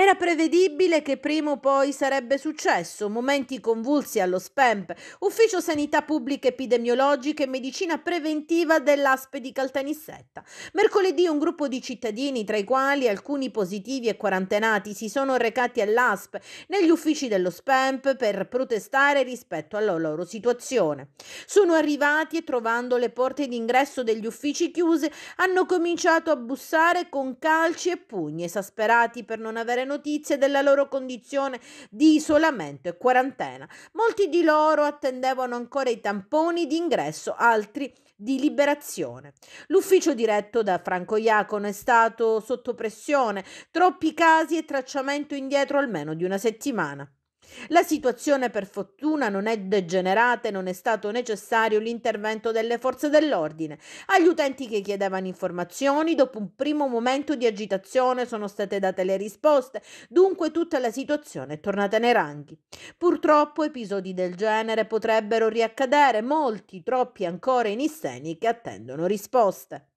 Era prevedibile che prima o poi sarebbe successo, momenti convulsi allo SPEMP, Ufficio Sanità Pubblica Epidemiologica e Medicina Preventiva dell'Aspe di Caltanissetta. Mercoledì un gruppo di cittadini, tra i quali alcuni positivi e quarantenati, si sono recati all'ASP negli uffici dello SPEMP per protestare rispetto alla loro situazione. Sono arrivati e trovando le porte d'ingresso degli uffici chiuse hanno cominciato a bussare con calci e pugni esasperati per non avere notizie della loro condizione di isolamento e quarantena. Molti di loro attendevano ancora i tamponi di ingresso, altri di liberazione. L'ufficio diretto da Franco Iacono è stato sotto pressione, troppi casi e tracciamento indietro almeno di una settimana. La situazione per fortuna non è degenerata e non è stato necessario l'intervento delle forze dell'ordine. Agli utenti che chiedevano informazioni, dopo un primo momento di agitazione sono state date le risposte, dunque tutta la situazione è tornata nei ranghi. Purtroppo episodi del genere potrebbero riaccadere, molti, troppi ancora in Isteni che attendono risposte.